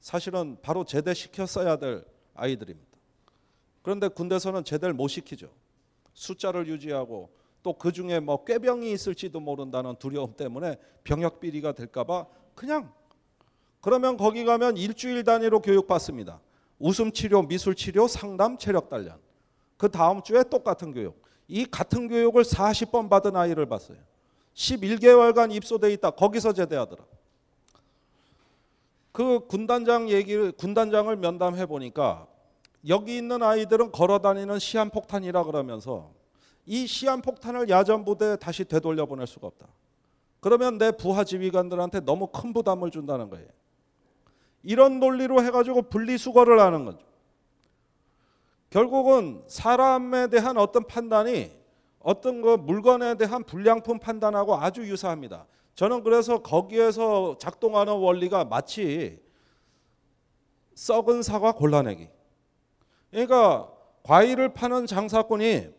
사실은 바로 제대시켰어야 될 아이들입니다. 그런데 군대에서는 제대를 못 시키죠. 숫자를 유지하고 또 그 중에 뭐 꾀병이 있을지도 모른다는 두려움 때문에 병역 비리가 될까봐 그냥 그러면 거기 가면 일주일 단위로 교육받습니다. 웃음 치료, 미술 치료, 상담, 체력 단련. 그 다음 주에 똑같은 교육. 이 같은 교육을 40번 받은 아이를 봤어요. 11개월간 입소돼 있다. 거기서 제대하더라. 그 군단장 얘기를 군단장을 면담해 보니까 여기 있는 아이들은 걸어 다니는 시한폭탄이라 그러면서 이 시한폭탄을 야전부대에 다시 되돌려 보낼 수가 없다. 그러면 내 부하 지휘관들한테 너무 큰 부담을 준다는 거예요. 이런 논리로 해가지고 분리수거를 하는 거죠. 결국은 사람에 대한 어떤 판단이 어떤 그 물건에 대한 불량품 판단하고 아주 유사합니다. 저는 그래서 거기에서 작동하는 원리가 마치 썩은 사과 골라내기. 그러니까 과일을 파는 장사꾼이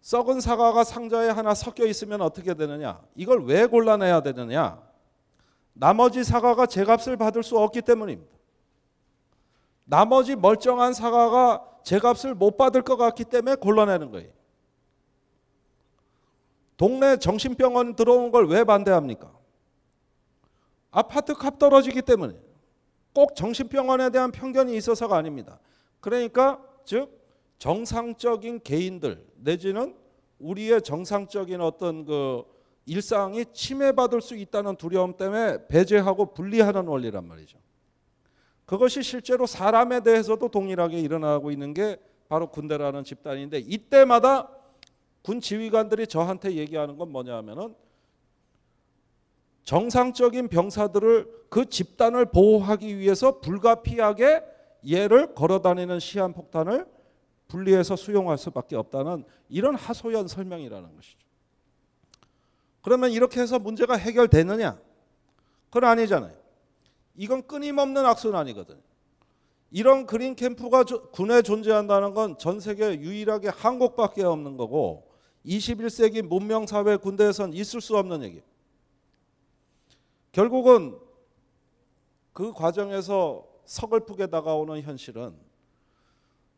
썩은 사과가 상자에 하나 섞여 있으면 어떻게 되느냐? 이걸 왜 골라내야 되느냐? 나머지 사과가 제값을 받을 수 없기 때문입니다. 나머지 멀쩡한 사과가 제 값을 못 받을 것 같기 때문에 골라내는 거예요. 동네 정신병원 들어온 걸 왜 반대합니까? 아파트 값 떨어지기 때문에 꼭 정신병원에 대한 편견이 있어서가 아닙니다. 그러니까 즉 정상적인 개인들 내지는 우리의 정상적인 어떤 그 일상이 침해받을 수 있다는 두려움 때문에 배제하고 분리하는 원리란 말이죠. 그것이 실제로 사람에 대해서도 동일하게 일어나고 있는 게 바로 군대라는 집단인데 이때마다 군 지휘관들이 저한테 얘기하는 건 뭐냐 하면은 정상적인 병사들을 그 집단을 보호하기 위해서 불가피하게 얘를 걸어다니는 시한폭탄을 분리해서 수용할 수밖에 없다는 이런 하소연 설명이라는 것이죠. 그러면 이렇게 해서 문제가 해결되느냐? 그건 아니잖아요. 이건 끊임없는 악순환이거든. 이런 그린 캠프가 군에 존재한다는 건 전 세계 유일하게 한국밖에 없는 거고 21세기 문명 사회 군대에선 있을 수 없는 얘기. 결국은 그 과정에서 서글프게 다가오는 현실은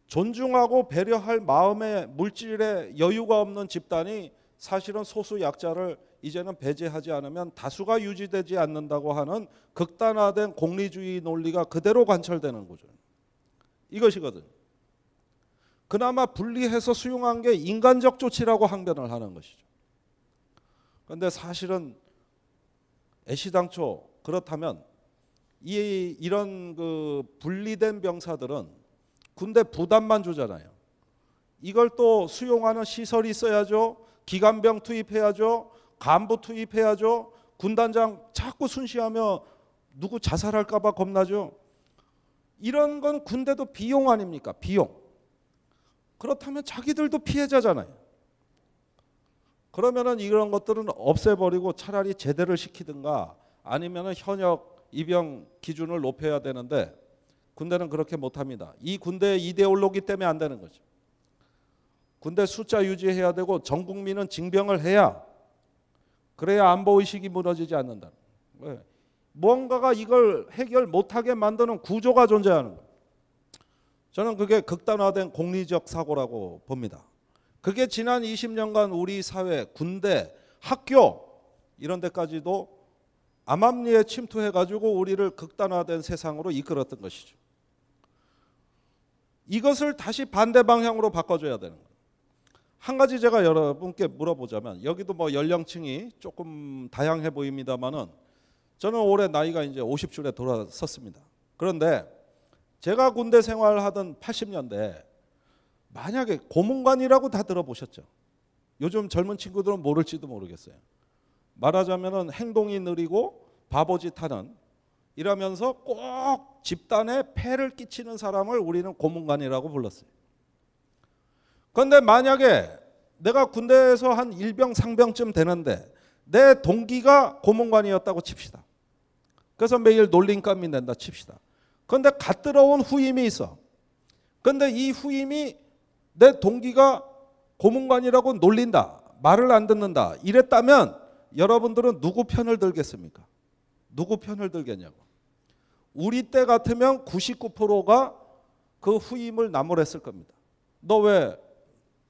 존중하고 배려할 마음의 물질의 여유가 없는 집단이 사실은 소수 약자를 이제는 배제하지 않으면 다수가 유지되지 않는다고 하는 극단화된 공리주의 논리가 그대로 관철되는 거죠. 이것이거든. 그나마 분리해서 수용한 게 인간적 조치라고 항변을 하는 것이죠. 그런데 사실은 애시당초 그렇다면 이 이런 그 분리된 병사들은 군대 부담만 주잖아요. 이걸 또 수용하는 시설이 있어야죠. 기관병 투입해야죠. 간부 투입해야죠. 군단장 자꾸 순시하며 누구 자살할까 봐 겁나죠. 이런 건 군대도 비용 아닙니까? 비용. 그렇다면 자기들도 피해자잖아요. 그러면은 이런 것들은 없애버리고 차라리 제대를 시키든가 아니면은 현역 입영 기준을 높여야 되는데 군대는 그렇게 못합니다. 이 군대의 이데올로기 때문에 안 되는 거죠. 군대 숫자 유지해야 되고 전 국민은 징병을 해야 그래야 안보의식이 무너지지 않는다. 왜? 예. 뭔가가 이걸 해결 못하게 만드는 구조가 존재하는 거예요. 저는 그게 극단화된 공리적 사고라고 봅니다. 그게 지난 20년간 우리 사회, 군대, 학교 이런 데까지도 암암리에 침투해 가지고 우리를 극단화된 세상으로 이끌었던 것이죠. 이것을 다시 반대 방향으로 바꿔줘야 되는 한 가지 제가 여러분께 물어보자면 여기도 뭐 연령층이 조금 다양해 보입니다만은 저는 올해 나이가 이제 50줄에 돌아섰습니다. 그런데 제가 군대 생활하던 80년대 만약에 고문관이라고 다 들어보셨죠. 요즘 젊은 친구들은 모를지도 모르겠어요. 말하자면은 행동이 느리고 바보짓 하는 이러면서 꼭 집단에 폐를 끼치는 사람을 우리는 고문관이라고 불렀어요. 그런데 만약에 내가 군대에서 한 일병 상병쯤 되는데 내 동기가 고문관이었다고 칩시다. 그래서 매일 놀림감이 낸다 칩시다. 그런데 갓 들어온 후임이 있어. 그런데 이 후임이 내 동기가 고문관이라고 놀린다. 말을 안 듣는다. 이랬다면 여러분들은 누구 편을 들겠습니까? 누구 편을 들겠냐고. 우리 때 같으면 99%가 그 후임을 나무랬을 겁니다. 너왜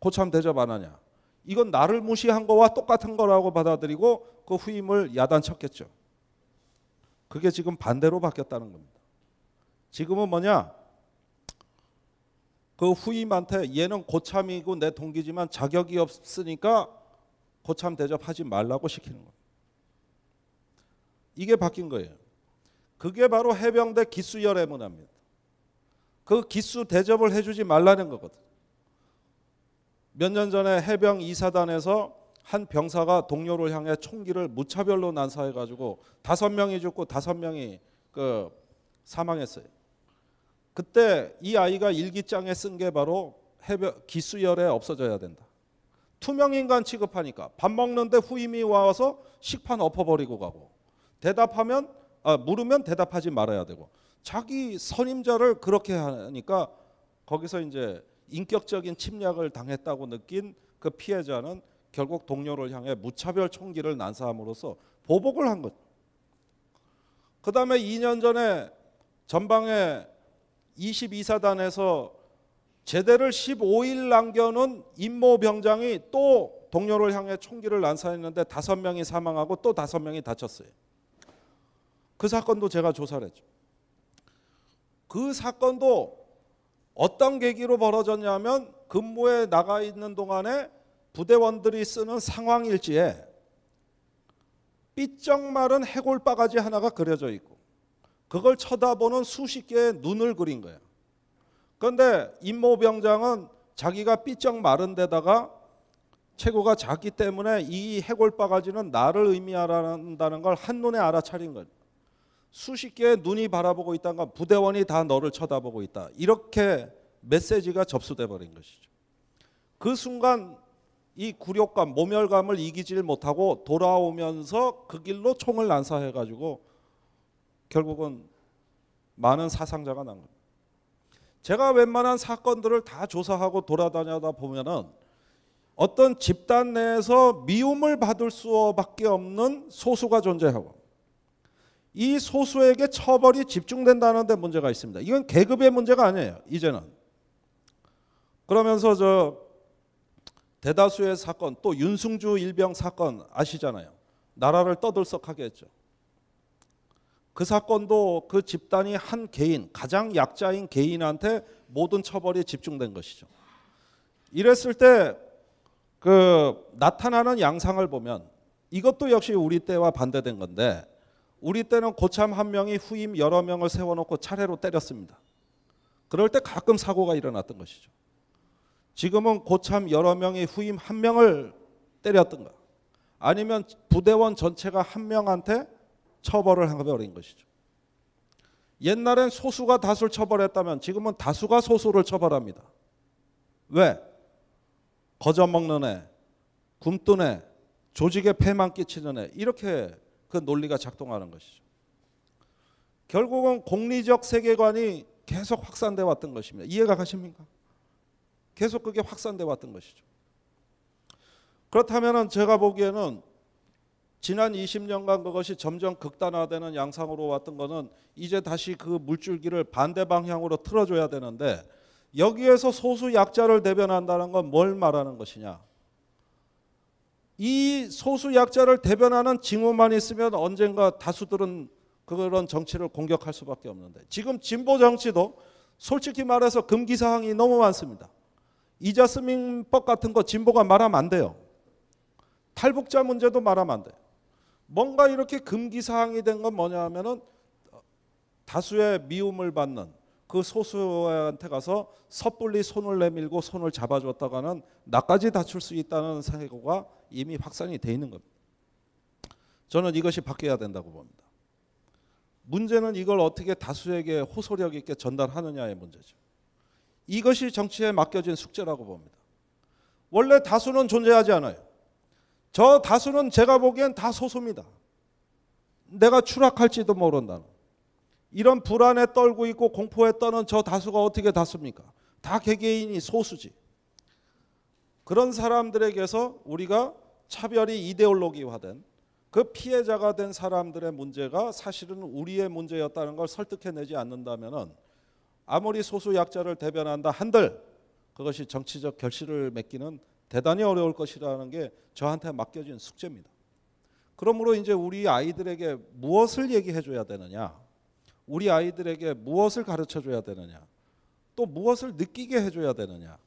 고참 대접 안 하냐? 이건 나를 무시한 거와 똑같은 거라고 받아들이고 그 후임을 야단쳤겠죠. 그게 지금 반대로 바뀌었다는 겁니다. 지금은 뭐냐? 그 후임한테 얘는 고참이고 내 동기지만 자격이 없으니까 고참 대접하지 말라고 시키는 거예요. 이게 바뀐 거예요. 그게 바로 해병대 기수 열애 문화입니다. 그 기수 대접을 해주지 말라는 거거든. 몇년 전에 해병 이사단에서한 병사가 동료를 향해 총기를 무차별로 난사해 가지고 다섯 명이 죽고 다섯 명이 그 사망했어요. 그때 이 아이가 일기장에 쓴 게 바로 해병 기수열에 없어져야 된다. 투명 인간 취급하니까 밥 먹는데 후임이 와서 식판 엎어버리고 가고 대답하면 아, 물으면 대답하지 말아야 되고 자기 선임자를 그렇게 하니까 거기서 이제 인격적인 침략을 당했다고 느낀 그 피해자는 결국 동료를 향해 무차별 총기를 난사함으로써 보복을 한 것. 죠그 다음에 2년 전에 전방에 22사단에서 제대를 15일 남겨놓은 임모 병장이 또 동료를 향해 총기를 난사했는데 다섯 명이 사망하고 또 다섯 명이 다쳤어요. 그 사건도 제가 조사를 했죠. 그 사건도 어떤 계기로 벌어졌냐면 근무에 나가 있는 동안에 부대원들이 쓰는 상황일지에 삐쩍 마른 해골 바가지 하나가 그려져 있고 그걸 쳐다보는 수십 개의 눈을 그린 거예요. 그런데 임모 병장은 자기가 삐쩍 마른 데다가 체구가 작기 때문에 이 해골 바가지는 나를 의미한다는 걸 한눈에 알아차린 거예요. 수십 개의 눈이 바라보고 있다는 건 부대원이 다 너를 쳐다보고 있다. 이렇게 메시지가 접수돼 버린 것이죠. 그 순간 이 굴욕감, 모멸감을 이기질 못하고 돌아오면서 그 길로 총을 난사해 가지고 결국은 많은 사상자가 난 겁니다. 제가 웬만한 사건들을 다 조사하고 돌아다니다 보면은 어떤 집단 내에서 미움을 받을 수밖에 없는 소수가 존재하고 이 소수에게 처벌이 집중된다는 데 문제가 있습니다. 이건 계급의 문제가 아니에요. 이제는. 그러면서 저 대다수의 사건 또 윤승주 일병 사건 아시잖아요. 나라를 떠들썩하게 했죠. 그 사건도 그 집단이 한 개인 가장 약자인 개인한테 모든 처벌이 집중된 것이죠. 이랬을 때 그 나타나는 양상을 보면 이것도 역시 우리 때와 반대된 건데 우리 때는 고참 한 명이 후임 여러 명을 세워놓고 차례로 때렸습니다. 그럴 때 가끔 사고가 일어났던 것이죠. 지금은 고참 여러 명이 후임 한 명을 때렸던가 아니면 부대원 전체가 한 명한테 처벌을 한거어린 것이죠. 옛날엔 소수가 다수를 처벌했다면 지금은 다수가 소수를 처벌합니다. 왜? 거저 먹는 애, 굶뜬 애, 조직에 폐만 끼치는 애 이렇게 그 논리가 작동하는 것이죠. 결국은 공리적 세계관이 계속 확산돼 왔던 것입니다. 이해가 가십니까? 계속 그게 확산돼 왔던 것이죠. 그렇다면은 제가 보기에는 지난 20년간 그것이 점점 극단화되는 양상으로 왔던 것은 이제 다시 그 물줄기를 반대 방향으로 틀어줘야 되는데 여기에서 소수 약자를 대변한다는 건 뭘 말하는 것이냐? 이 소수 약자를 대변하는 징후만 있으면 언젠가 다수들은 그런 정치를 공격할 수밖에 없는데 지금 진보 정치도 솔직히 말해서 금기 사항이 너무 많습니다. 이자스민법 같은 거 진보가 말하면 안 돼요. 탈북자 문제도 말하면 안 돼요. 뭔가 이렇게 금기 사항이 된 건 뭐냐 하면은 다수의 미움을 받는 그 소수한테 가서 섣불리 손을 내밀고 손을 잡아줬다가는 나까지 다칠 수 있다는 사고가 이미 확산이 돼 있는 겁니다. 저는 이것이 바뀌어야 된다고 봅니다. 문제는 이걸 어떻게 다수에게 호소력 있게 전달하느냐의 문제죠. 이것이 정치에 맡겨진 숙제라고 봅니다. 원래 다수는 존재하지 않아요. 저 다수는 제가 보기엔 다 소수입니다. 내가 추락할지도 모른다는. 이런 불안에 떨고 있고 공포에 떠는 저 다수가 어떻게 다수입니까? 다 개개인이 소수지. 그런 사람들에게서 우리가 차별이 이데올로기화된 그 피해자가 된 사람들의 문제가 사실은 우리의 문제였다는 걸 설득해내지 않는다면 아무리 소수 약자를 대변한다 한들 그것이 정치적 결실을 맺기는 대단히 어려울 것이라는 게 저한테 맡겨진 숙제입니다. 그러므로 이제 우리 아이들에게 무엇을 얘기해 줘야 되느냐? 우리 아이들에게 무엇을 가르쳐 줘야 되느냐, 또 무엇을 느끼게 해줘야 되느냐.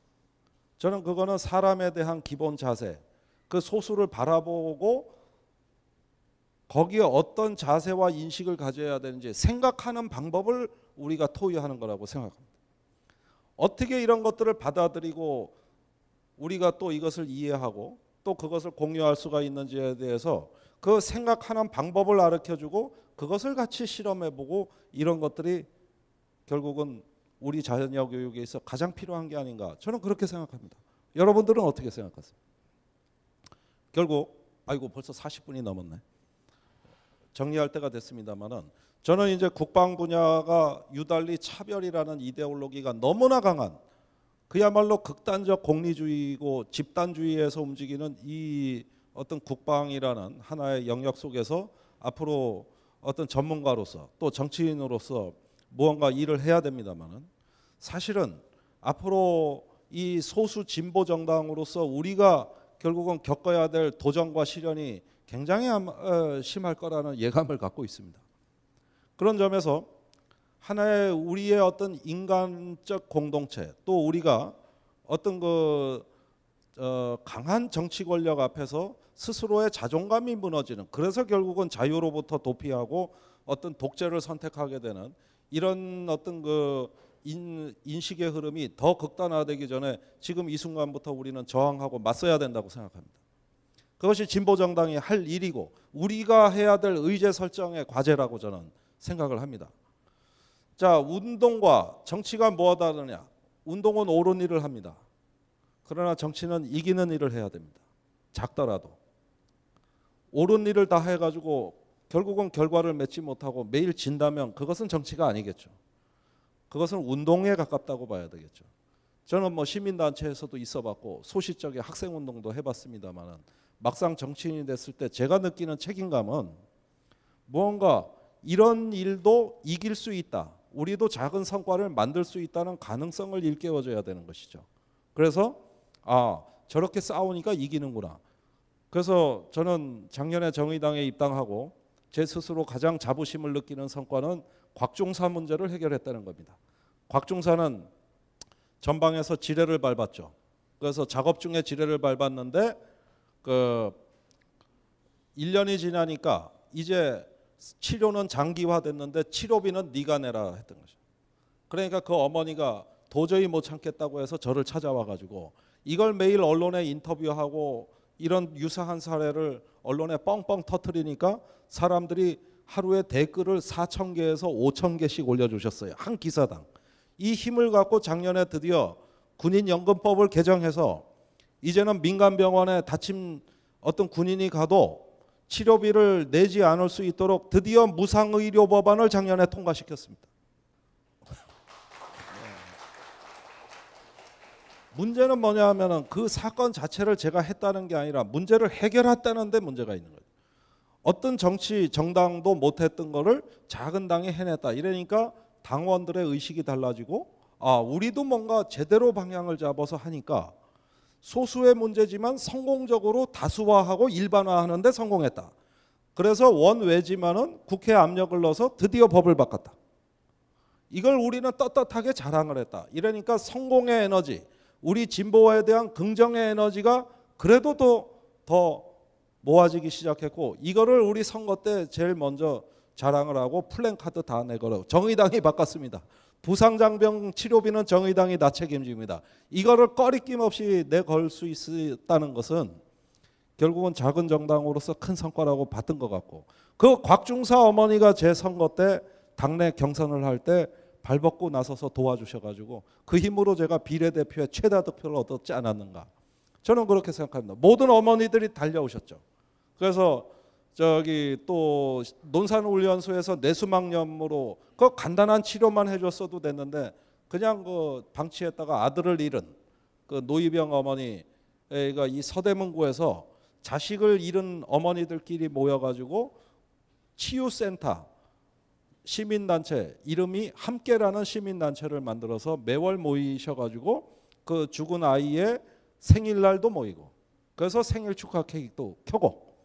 저는 그거는 사람에 대한 기본 자세, 그 소수를 바라보고 거기에 어떤 자세와 인식을 가져야 되는지 생각하는 방법을 우리가 토의하는 거라고 생각합니다. 어떻게 이런 것들을 받아들이고 우리가 또 이것을 이해하고 또 그것을 공유할 수가 있는지에 대해서 그 생각하는 방법을 가르쳐 주고 그것을 같이 실험해보고 이런 것들이 결국은 우리 자녀 교육에 있어 가장 필요한 게 아닌가 저는 그렇게 생각합니다. 여러분들은 어떻게 생각하세요? 결국 아이고 벌써 40분이 넘었네. 정리할 때가 됐습니다만은 저는 이제 국방 분야가 유달리 차별이라는 이데올로기가 너무나 강한 그야말로 극단적 공리주의고 집단주의에서 움직이는 이 어떤 국방이라는 하나의 영역 속에서 앞으로 어떤 전문가로서 또 정치인으로서 무언가 일을 해야 됩니다만은 사실은 앞으로 이 소수 진보 정당으로서 우리가 결국은 겪어야 될 도전과 시련이 굉장히 어, 심할 거라는 예감을 갖고 있습니다. 그런 점에서 하나의 우리의 어떤 인간적 공동체 또 우리가 어떤 그어 강한 정치 권력 앞에서 스스로의 자존감이 무너지는 그래서 결국은 자유로부터 도피하고 어떤 독재를 선택하게 되는 이런 어떤 그 인, 인식의 흐름이 더 극단화되기 전에 지금 이 순간부터 우리는 저항하고 맞서야 된다고 생각합니다. 그것이 진보 정당이 할 일이고 우리가 해야 될 의제 설정의 과제라고 저는 생각을 합니다. 자, 운동과 정치가 뭐가 다느냐 운동은 옳은 일을 합니다. 그러나 정치는 이기는 일을 해야 됩니다. 작더라도. 옳은 일을 다 해가지고 결국은 결과를 맺지 못하고 매일 진다면 그것은 정치가 아니겠죠. 그것은 운동에 가깝다고 봐야 되겠죠. 저는 뭐 시민단체에서도 있어봤고 소시적인 학생운동도 해봤습니다만은 막상 정치인이 됐을 때 제가 느끼는 책임감은 무언가 이런 일도 이길 수 있다. 우리도 작은 성과를 만들 수 있다는 가능성을 일깨워줘야 되는 것이죠. 그래서 아 저렇게 싸우니까 이기는구나. 그래서 저는 작년에 정의당에 입당하고 제 스스로 가장 자부심을 느끼는 성과는 곽종사 문제를 해결했다는 겁니다. 곽종사는 전방에서 지뢰를 밟았죠. 그래서 작업 중에 지뢰를 밟았는데 그 1년이 지나니까 이제 치료는 장기화됐는데 치료비는 네가 내라 했던 거죠. 그러니까 그 어머니가 도저히 못 참겠다고 해서 저를 찾아와 가지고 이걸 매일 언론에 인터뷰하고 이런 유사한 사례를 언론에 뻥뻥 터트리니까 사람들이 하루에 댓글을 4천 개에서 5천 개씩 올려주셨어요. 한 기사당. 이 힘을 갖고 작년에 드디어 군인연금법을 개정해서 이제는 민간병원에 다친 어떤 군인이 가도 치료비를 내지 않을 수 있도록 드디어 무상의료 법안을 작년에 통과시켰습니다. 문제는 뭐냐 하면은 그 사건 자체를 제가 했다는 게 아니라 문제를 해결했다는데 문제가 있는 거예요. 어떤 정치 정당도 못했던 거를 작은 당이 해냈다. 이러니까 당원들의 의식이 달라지고 아 우리도 뭔가 제대로 방향을 잡아서 하니까 소수의 문제지만 성공적으로 다수화하고 일반화하는데 성공했다. 그래서 원외지만은 국회 압력을 넣어서 드디어 법을 바꿨다. 이걸 우리는 떳떳하게 자랑을 했다. 이러니까 성공의 에너지, 우리 진보화에 대한 긍정의 에너지가 그래도 더 모아지기 시작했고 이거를 우리 선거 때 제일 먼저 자랑을 하고 플랜카드 다 내걸어 정의당이 바꿨습니다. 부상장병 치료비는 정의당이 다 책임집니다. 이거를 꺼리낌 없이 내걸 수 있다는 것은 결국은 작은 정당으로서 큰 성과라고 봤던 것 같고 그 곽중사 어머니가 제 선거 때 당내 경선을 할때 발벗고 나서서 도와주셔가지고 그 힘으로 제가 비례대표의 최다 득표를 얻었지 않았는가. 저는 그렇게 생각합니다. 모든 어머니들이 달려오셨죠. 그래서 저기 또 논산훈련소에서 내수막염으로 그 간단한 치료만 해줬어도 됐는데 그냥 그 방치했다가 아들을 잃은 그 노이병 어머니가 이 서대문구에서 자식을 잃은 어머니들끼리 모여가지고 치유센터 시민단체 이름이 함께라는 시민단체를 만들어서 매월 모이셔가지고 그 죽은 아이의 생일날도 모이고 그래서 생일 축하 케이크도 켜고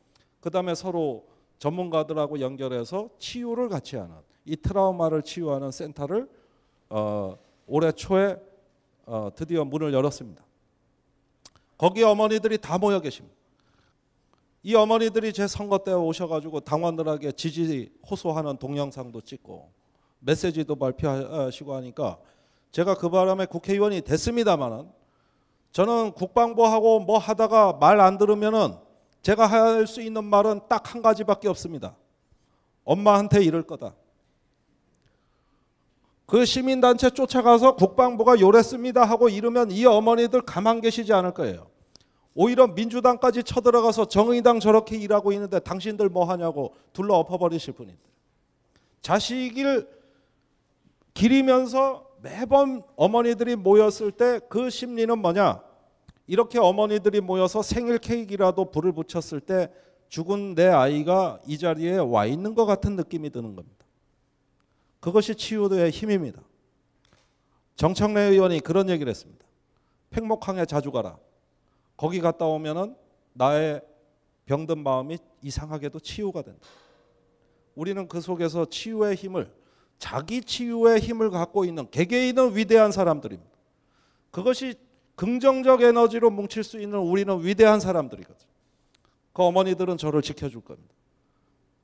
그 다음에 서로 전문가들하고 연결해서 치유를 같이 하는 이 트라우마를 치유하는 센터를 어, 올해 초에 어, 드디어 문을 열었습니다. 거기 어머니들이 다 모여 계십니다. 이 어머니들이 제 선거 때 오셔가지고 당원들에게 지지 호소하는 동영상도 찍고 메시지도 발표하시고 하니까 제가 그 바람에 국회의원이 됐습니다만은 저는 국방부하고 뭐 하다가 말 안 들으면은 제가 할 수 있는 말은 딱 한 가지밖에 없습니다. 엄마한테 이럴 거다. 그 시민단체 쫓아가서 국방부가 요랬습니다 하고 이러면 이 어머니들 가만 계시지 않을 거예요. 오히려 민주당까지 쳐들어가서 정의당 저렇게 일하고 있는데 당신들 뭐 하냐고 둘러 엎어버리실 분인데 자식을 기리면서 매번 어머니들이 모였을 때 그 심리는 뭐냐? 이렇게 어머니들이 모여서 생일 케이크라도 불을 붙였을 때 죽은 내 아이가 이 자리에 와 있는 것 같은 느낌이 드는 겁니다. 그것이 치유의 도 힘입니다. 정청래 의원이 그런 얘기를 했습니다. 팽목항에 자주 가라. 거기 갔다 오면은 나의 병든 마음이 이상하게도 치유가 된다. 우리는 그 속에서 치유의 힘을 자기 치유의 힘을 갖고 있는 개개인은 위대한 사람들입니다. 그것이 긍정적 에너지로 뭉칠 수 있는 우리는 위대한 사람들이거든요. 그 어머니들은 저를 지켜줄 겁니다.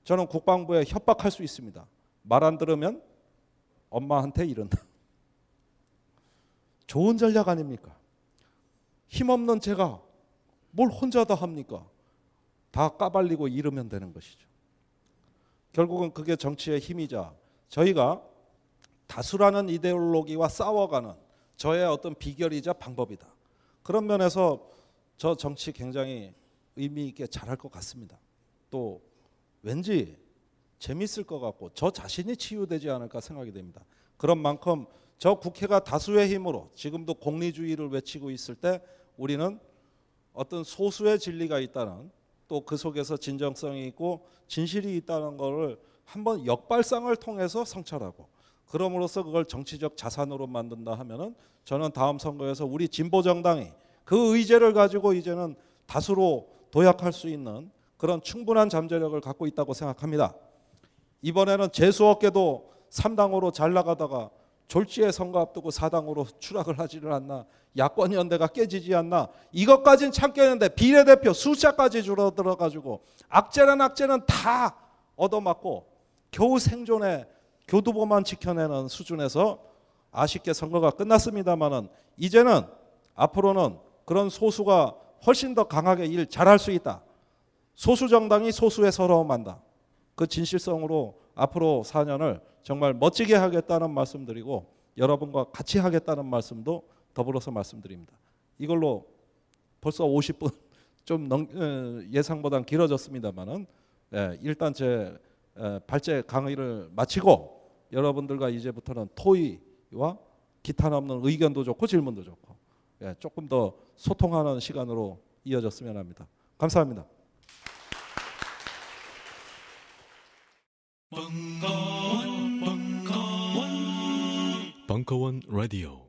저는 국방부에 협박할 수 있습니다. 말 안 들으면 엄마한테 이른다. (laughs) 좋은 전략 아닙니까? 힘없는 제가 뭘 혼자 다 합니까? 다 까발리고 잃으면 되는 것이죠. 결국은 그게 정치의 힘이자 저희가 다수라는 이데올로기와 싸워가는 저의 어떤 비결이자 방법이다. 그런 면에서 저 정치 굉장히 의미 있게 잘할 것 같습니다. 또 왠지 재밌을 것 같고 저 자신이 치유되지 않을까 생각이 됩니다. 그런 만큼 저 국회가 다수의 힘으로 지금도 공리주의를 외치고 있을 때 우리는 어떤 소수의 진리가 있다는 또 그 속에서 진정성이 있고 진실이 있다는 것을 한번 역발상을 통해서 성찰하고 그럼으로써 그걸 정치적 자산으로 만든다 하면은 저는 다음 선거에서 우리 진보 정당이 그 의제를 가지고 이제는 다수로 도약할 수 있는 그런 충분한 잠재력을 갖고 있다고 생각합니다. 이번에는 재수없게도 3당으로 잘 나가다가 졸지에 선거 앞두고 사당으로 추락을 하지를 않나 야권 연대가 깨지지 않나 이것까지는 참겠는데 비례대표 숫자까지 줄어들어 가지고 악재란 악재는 다 얻어맞고 겨우 생존에 교두보만 지켜내는 수준에서 아쉽게 선거가 끝났습니다마는 이제는 앞으로는 그런 소수가 훨씬 더 강하게 일 잘할 수 있다. 소수 정당이 소수의 서러움한다. 그 진실성으로 앞으로 4년을 정말 멋지게 하겠다는 말씀드리고 여러분과 같이 하겠다는 말씀도 더불어서 말씀드립니다. 이걸로 벌써 50분 (laughs) 좀 어, 예상보단 길어졌습니다만은 예, 일단 제 어, 발제 강의를 마치고 여러분들과 이제부터는 토의와 기탄 없는 의견도 좋고 질문도 좋고 예, 조금 더 소통하는 시간으로 이어졌으면 합니다. 감사합니다. 음. Cohen Radio.